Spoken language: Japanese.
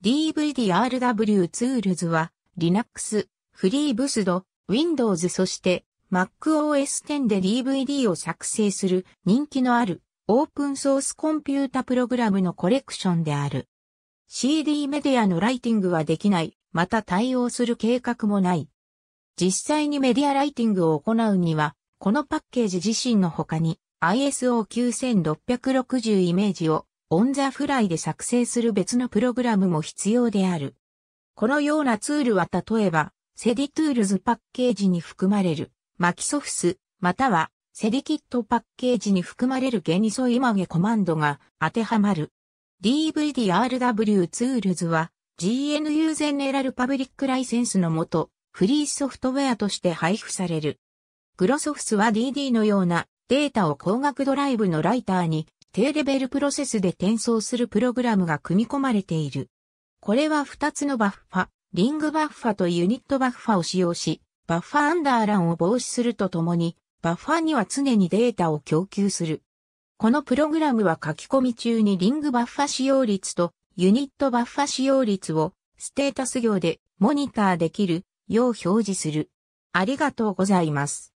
DVDRW ツールズは Linux、FreeBSD、Windows そして MacOS 10で DVD を作成する人気のあるオープンソースコンピュータプログラムのコレクションである。CD メディアのライティングはできない、また対応する計画もない。実際にメディアライティングを行うには、このパッケージ自身の他に ISO9660 イメージをオンザフライで作成する別のプログラムも必要である。このようなツールは例えば、セディトゥールズパッケージに含まれる、マキソフス、または、セディキットパッケージに含まれるゲニソイマゲコマンドが当てはまる。DVDRW ツールズは GNU ゼネラルパブリックライセンスのもとフリーソフトウェアとして配布される。グロソフスは DD のようなデータを光学ドライブのライターに低レベルプロセスで転送するプログラムが組み込まれている。これは2つのバッファ、リングバッファとユニットバッファを使用し、バッファアンダーランを防止するとともに、バッファには常にデータを供給する。このプログラムは書き込み中にリングバッファ使用率とユニットバッファ使用率をステータス行でモニターできるよう表示する。ありがとうございます。